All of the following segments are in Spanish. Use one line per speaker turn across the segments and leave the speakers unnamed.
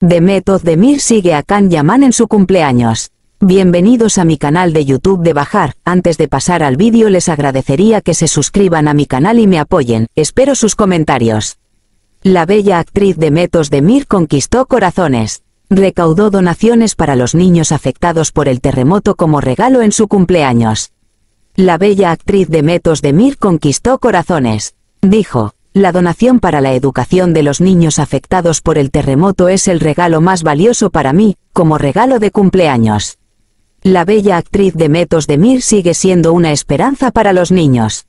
The Method de Mir sigue a Kan Yaman en su cumpleaños. Bienvenidos a mi canal de YouTube de Bajar, antes de pasar al vídeo les agradecería que se suscriban a mi canal y me apoyen, espero sus comentarios. La bella actriz de Metos de Mir conquistó corazones. Recaudó donaciones para los niños afectados por el terremoto como regalo en su cumpleaños. La bella actriz de Metos de Mir conquistó corazones. Dijo, la donación para la educación de los niños afectados por el terremoto es el regalo más valioso para mí, como regalo de cumpleaños. La bella actriz de Metos de Mir sigue siendo una esperanza para los niños.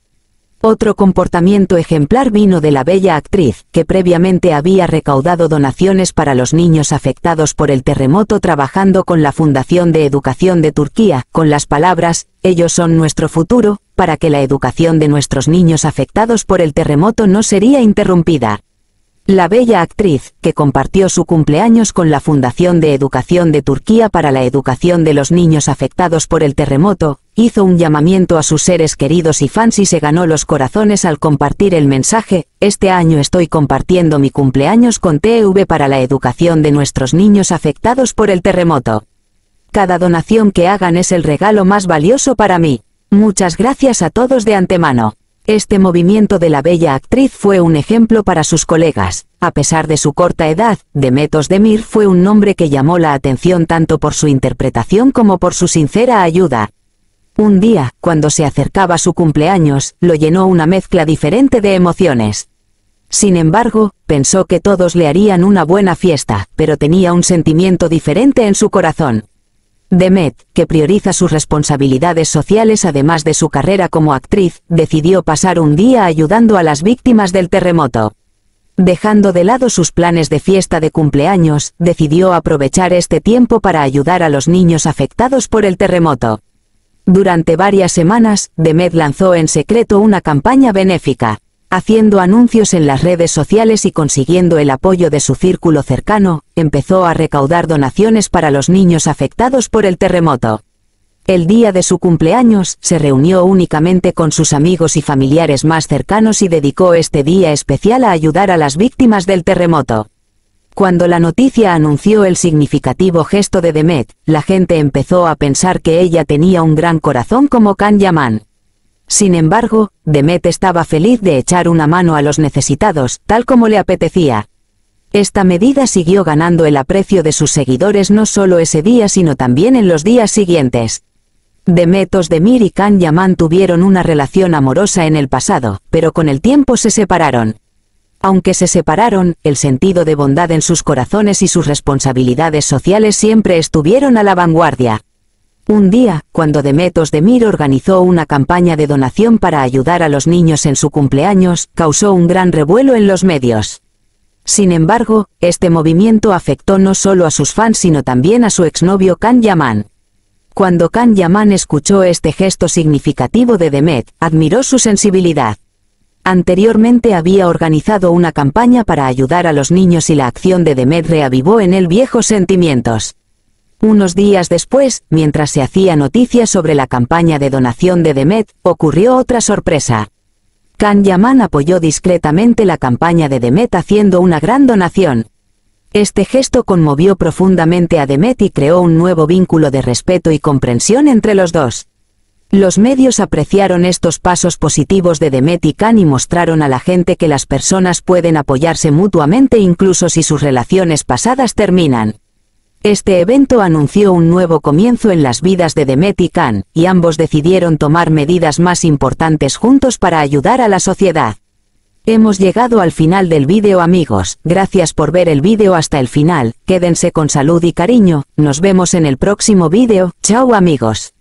Otro comportamiento ejemplar vino de la bella actriz, que previamente había recaudado donaciones para los niños afectados por el terremoto trabajando con la Fundación de Educación de Turquía, con las palabras, ellos son nuestro futuro, para que la educación de nuestros niños afectados por el terremoto no sería interrumpida. La bella actriz, que compartió su cumpleaños con la Fundación de Educación de Turquía para la Educación de los Niños Afectados por el Terremoto, hizo un llamamiento a sus seres queridos y fans y se ganó los corazones al compartir el mensaje, este año estoy compartiendo mi cumpleaños con TV para la educación de nuestros niños afectados por el terremoto. Cada donación que hagan es el regalo más valioso para mí. Muchas gracias a todos de antemano. Este movimiento de la bella actriz fue un ejemplo para sus colegas. A pesar de su corta edad, Demetos Demir fue un nombre que llamó la atención tanto por su interpretación como por su sincera ayuda. Un día, cuando se acercaba su cumpleaños, lo llenó una mezcla diferente de emociones. Sin embargo, pensó que todos le harían una buena fiesta, pero tenía un sentimiento diferente en su corazón. Demet, que prioriza sus responsabilidades sociales además de su carrera como actriz, decidió pasar un día ayudando a las víctimas del terremoto. Dejando de lado sus planes de fiesta de cumpleaños, decidió aprovechar este tiempo para ayudar a los niños afectados por el terremoto. Durante varias semanas, Demet lanzó en secreto una campaña benéfica haciendo anuncios en las redes sociales y consiguiendo el apoyo de su círculo cercano, empezó a recaudar donaciones para los niños afectados por el terremoto. El día de su cumpleaños, se reunió únicamente con sus amigos y familiares más cercanos y dedicó este día especial a ayudar a las víctimas del terremoto. Cuando la noticia anunció el significativo gesto de Demet, la gente empezó a pensar que ella tenía un gran corazón como Kan Yaman. Sin embargo, Demet estaba feliz de echar una mano a los necesitados, tal como le apetecía. Esta medida siguió ganando el aprecio de sus seguidores no solo ese día sino también en los días siguientes. Demet Osdemir y Khan Yaman tuvieron una relación amorosa en el pasado, pero con el tiempo se separaron. Aunque se separaron, el sentido de bondad en sus corazones y sus responsabilidades sociales siempre estuvieron a la vanguardia. Un día, cuando Demet Demir organizó una campaña de donación para ayudar a los niños en su cumpleaños, causó un gran revuelo en los medios. Sin embargo, este movimiento afectó no solo a sus fans sino también a su exnovio Kan Yaman. Cuando Kan Yaman escuchó este gesto significativo de Demet, admiró su sensibilidad. Anteriormente había organizado una campaña para ayudar a los niños y la acción de Demet reavivó en él viejos sentimientos. Unos días después, mientras se hacía noticia sobre la campaña de donación de Demet, ocurrió otra sorpresa. Khan Yaman apoyó discretamente la campaña de Demet haciendo una gran donación. Este gesto conmovió profundamente a Demet y creó un nuevo vínculo de respeto y comprensión entre los dos. Los medios apreciaron estos pasos positivos de Demet y Khan y mostraron a la gente que las personas pueden apoyarse mutuamente incluso si sus relaciones pasadas terminan. Este evento anunció un nuevo comienzo en las vidas de Demet y Khan, y ambos decidieron tomar medidas más importantes juntos para ayudar a la sociedad. Hemos llegado al final del vídeo amigos, gracias por ver el vídeo hasta el final, quédense con salud y cariño, nos vemos en el próximo vídeo, chao amigos.